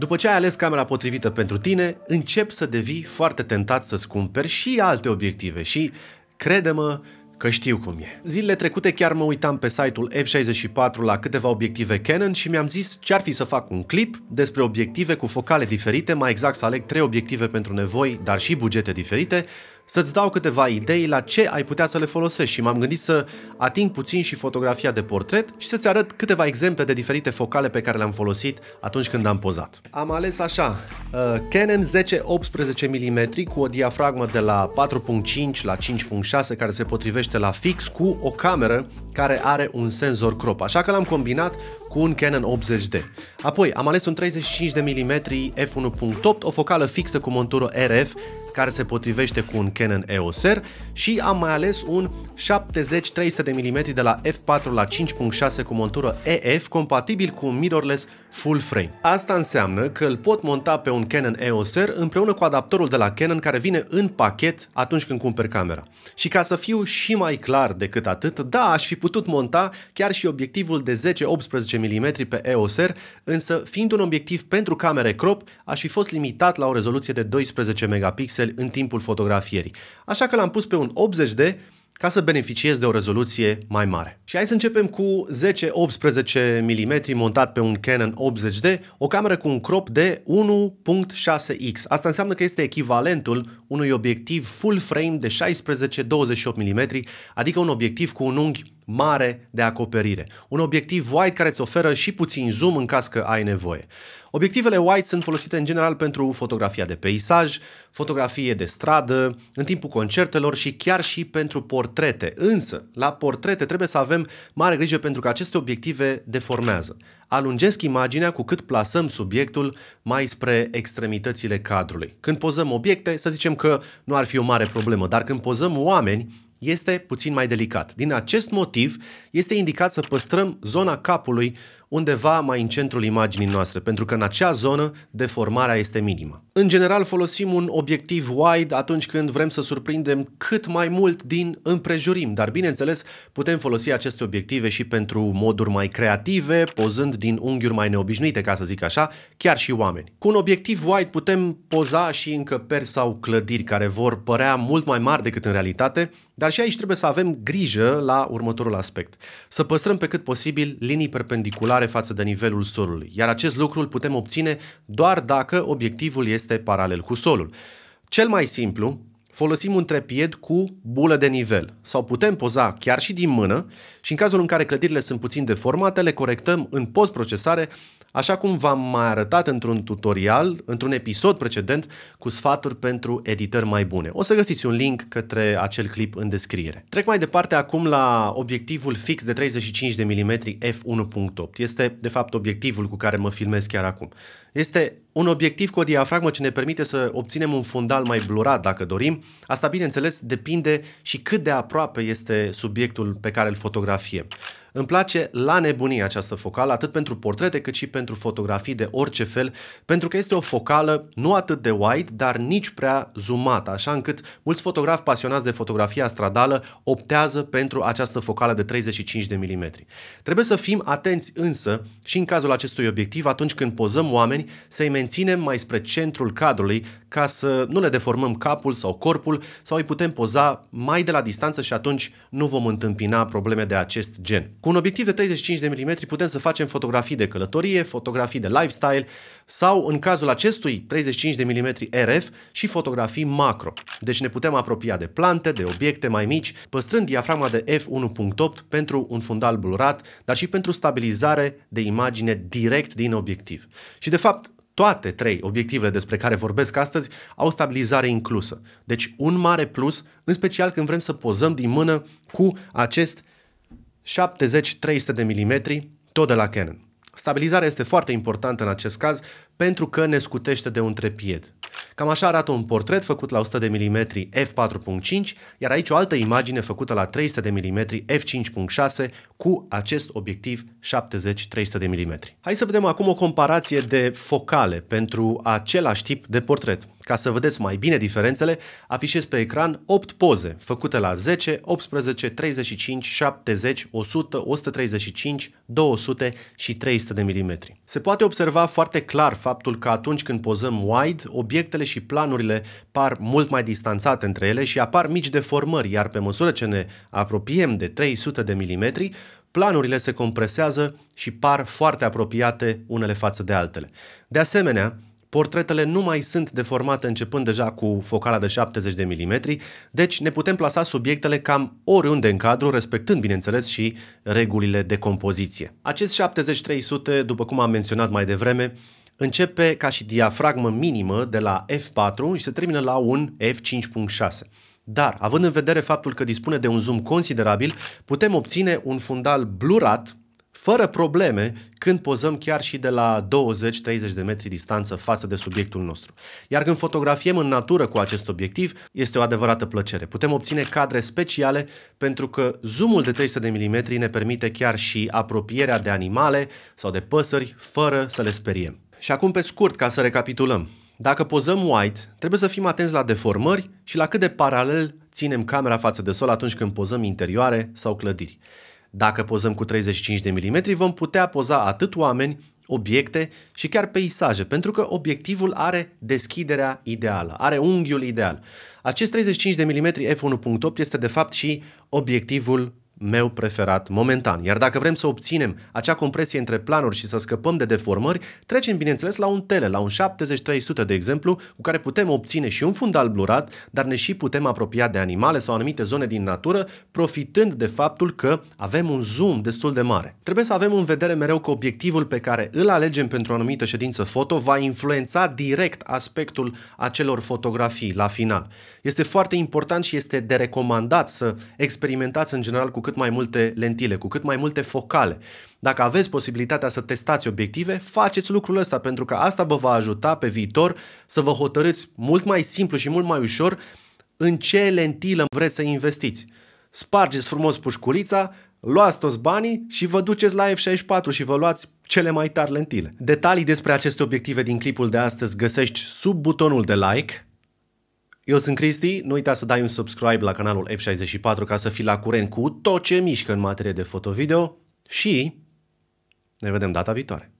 După ce ai ales camera potrivită pentru tine, încep să devii foarte tentat să-ți cumperi și alte obiective și, crede-mă, că știu cum e. Zilele trecute chiar mă uitam pe site-ul F64 la câteva obiective Canon și mi-am zis ce ar fi să fac un clip despre obiective cu focale diferite, mai exact să aleg trei obiective pentru nevoi, dar și bugete diferite, să-ți dau câteva idei la ce ai putea să le folosești și m-am gândit să ating puțin și fotografia de portret și să-ți arăt câteva exemple de diferite focale pe care le-am folosit atunci când am pozat. Am ales așa, uh, Canon 10-18 mm cu o diafragmă de la 4.5 la 5.6 care se potrivește la fix cu o cameră care are un senzor crop, așa că l-am combinat cu un Canon 80D. Apoi am ales un 35 de mm f1.8, o focală fixă cu montură RF care se potrivește cu un Canon EOS R și am mai ales un 70-300 mm de la f4 la 5.6 cu montură EF compatibil cu un mirrorless full frame. Asta înseamnă că îl pot monta pe un Canon EOS R împreună cu adaptorul de la Canon care vine în pachet atunci când cumperi camera. Și ca să fiu și mai clar decât atât, da, aș fi putut monta chiar și obiectivul de 10-18 mm pe EOS R, însă fiind un obiectiv pentru camere crop, aș fi fost limitat la o rezoluție de 12 megapixel pixeli în timpul fotografierii. Așa că l-am pus pe un 80D ca să beneficiez de o rezoluție mai mare. Și hai să începem cu 10-18 mm montat pe un Canon 80D, o cameră cu un crop de 1.6x. Asta înseamnă că este echivalentul unui obiectiv full frame de 16-28 mm, adică un obiectiv cu un unghi mare de acoperire. Un obiectiv wide care îți oferă și puțin zoom în caz că ai nevoie. Obiectivele wide sunt folosite în general pentru fotografia de peisaj, fotografie de stradă, în timpul concertelor și chiar și pentru portrete. Însă, la portrete trebuie să avem avem mare grijă pentru că aceste obiective deformează. Alungesc imaginea cu cât plasăm subiectul mai spre extremitățile cadrului. Când pozăm obiecte, să zicem că nu ar fi o mare problemă, dar când pozăm oameni, este puțin mai delicat. Din acest motiv, este indicat să păstrăm zona capului undeva mai în centrul imaginii noastre, pentru că în acea zonă deformarea este minimă. În general folosim un obiectiv wide atunci când vrem să surprindem cât mai mult din împrejurim, dar bineînțeles putem folosi aceste obiective și pentru moduri mai creative, pozând din unghiuri mai neobișnuite, ca să zic așa, chiar și oameni. Cu un obiectiv wide putem poza și încăperi sau clădiri care vor părea mult mai mari decât în realitate, dar și aici trebuie să avem grijă la următorul aspect. Să păstrăm pe cât posibil linii perpendiculare mare față de nivelul solului, iar acest lucru îl putem obține doar dacă obiectivul este paralel cu solul. Cel mai simplu folosim un trepied cu bulă de nivel sau putem poza chiar și din mână și în cazul în care clădirile sunt puțin deformate, le corectăm în postprocesare, așa cum v-am mai arătat într-un tutorial, într-un episod precedent cu sfaturi pentru editări mai bune. O să găsiți un link către acel clip în descriere. Trec mai departe acum la obiectivul fix de 35 de mm f1.8. Este de fapt obiectivul cu care mă filmez chiar acum. Este un obiectiv cu o diafragmă ce ne permite să obținem un fundal mai blurat, dacă dorim. Asta, bineînțeles, depinde și cât de aproape este subiectul pe care îl fotografiem. Îmi place la nebunie această focală, atât pentru portrete cât și pentru fotografii de orice fel, pentru că este o focală nu atât de wide, dar nici prea zoomată, așa încât mulți fotografi pasionați de fotografia stradală optează pentru această focală de 35 de mm. Trebuie să fim atenți însă și în cazul acestui obiectiv atunci când pozăm oameni, să-i menținem mai spre centrul cadrului ca să nu le deformăm capul sau corpul sau îi putem poza mai de la distanță și atunci nu vom întâmpina probleme de acest gen. Cu un obiectiv de 35 de mm putem să facem fotografii de călătorie, fotografii de lifestyle sau, în cazul acestui 35 de mm RF, și fotografii macro. Deci ne putem apropia de plante, de obiecte mai mici, păstrând diafragma de f1.8 pentru un fundal blurat, dar și pentru stabilizare de imagine direct din obiectiv. Și de fapt, toate trei obiectivele despre care vorbesc astăzi au stabilizare inclusă. Deci un mare plus, în special când vrem să pozăm din mână cu acest 70-300 de mm, tot de la Canon. Stabilizarea este foarte importantă în acest caz pentru că ne scutește de un trepied. Cam așa arată un portret făcut la 100 de mm f4.5, iar aici o altă imagine făcută la 300 de mm f5.6 cu acest obiectiv 70-300 de mm. Hai să vedem acum o comparație de focale pentru același tip de portret. Ca să vedeți mai bine diferențele, afișez pe ecran 8 poze făcute la 10, 18, 35, 70, 100, 135, 200 și 300 de milimetri. Se poate observa foarte clar faptul că atunci când pozăm wide, obiectele și planurile par mult mai distanțate între ele și apar mici deformări, iar pe măsură ce ne apropiem de 300 de milimetri, planurile se compresează și par foarte apropiate unele față de altele. De asemenea, portretele nu mai sunt deformate începând deja cu focala de 70 de mm, deci ne putem plasa subiectele cam oriunde în cadru, respectând, bineînțeles, și regulile de compoziție. Acest 70-300, după cum am menționat mai devreme, începe ca și diafragmă minimă de la F4 și se termină la un F5.6. Dar, având în vedere faptul că dispune de un zoom considerabil, putem obține un fundal blurat fără probleme când pozăm chiar și de la 20-30 de metri distanță față de subiectul nostru. Iar când fotografiem în natură cu acest obiectiv, este o adevărată plăcere. Putem obține cadre speciale pentru că zoomul de 300 de mm ne permite chiar și apropierea de animale sau de păsări fără să le speriem. Și acum pe scurt ca să recapitulăm. Dacă pozăm wide, trebuie să fim atenți la deformări și la cât de paralel ținem camera față de sol atunci când pozăm interioare sau clădiri. Dacă pozăm cu 35 de mm, vom putea poza atât oameni, obiecte și chiar peisaje, pentru că obiectivul are deschiderea ideală, are unghiul ideal. Acest 35 de mm f1.8 este de fapt și obiectivul meu preferat momentan. Iar dacă vrem să obținem acea compresie între planuri și să scăpăm de deformări, trecem bineînțeles la un tele, la un 70-300 de exemplu, cu care putem obține și un fundal blurat, dar ne și putem apropia de animale sau anumite zone din natură, profitând de faptul că avem un zoom destul de mare. Trebuie să avem în vedere mereu că obiectivul pe care îl alegem pentru o anumită ședință foto va influența direct aspectul acelor fotografii la final. Este foarte important și este de recomandat să experimentați în general cu cât cât mai multe lentile, cu cât mai multe focale. Dacă aveți posibilitatea să testați obiective, faceți lucrul ăsta pentru că asta vă va ajuta pe viitor să vă hotărâți mult mai simplu și mult mai ușor în ce lentilă vreți să investiți. Spargeți frumos pușculița, luați toți banii și vă duceți la F64 și vă luați cele mai tari lentile. Detalii despre aceste obiective din clipul de astăzi găsești sub butonul de like, eu sunt Cristi, nu uita să dai un subscribe la canalul F64 ca să fii la curent cu tot ce mișcă în materie de fotovideo și ne vedem data viitoare.